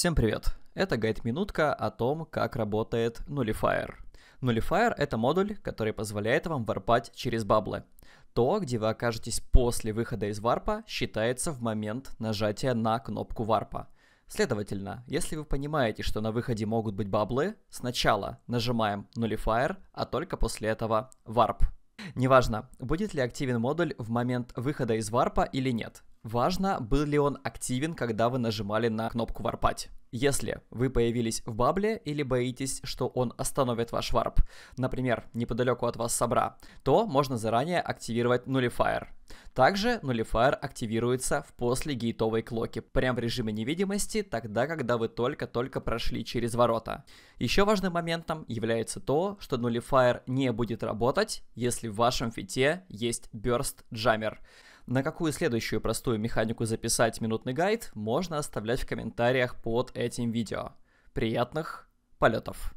Всем привет! Это гайд-минутка о том, как работает Nullifier. Nullifier — это модуль, который позволяет вам варпать через баблы. То, где вы окажетесь после выхода из варпа, считается в момент нажатия на кнопку варпа. Следовательно, если вы понимаете, что на выходе могут быть баблы, сначала нажимаем Nullifier, а только после этого варп. Неважно, будет ли активен модуль в момент выхода из варпа или нет. Важно, был ли он активен, когда вы нажимали на кнопку «Варпать». Если вы появились в бабле или боитесь, что он остановит ваш варп, например, неподалеку от вас собра, то можно заранее активировать нулифайер. Также нулифайер активируется в после гейтовой клоки, прям в режиме невидимости, тогда, когда вы только-только прошли через ворота. Еще важным моментом является то, что нулифайер не будет работать, если в вашем фите есть Burst Jammer. На какую следующую простую механику записать минутный гайд, можно оставлять в комментариях под этим видео. Приятных полетов!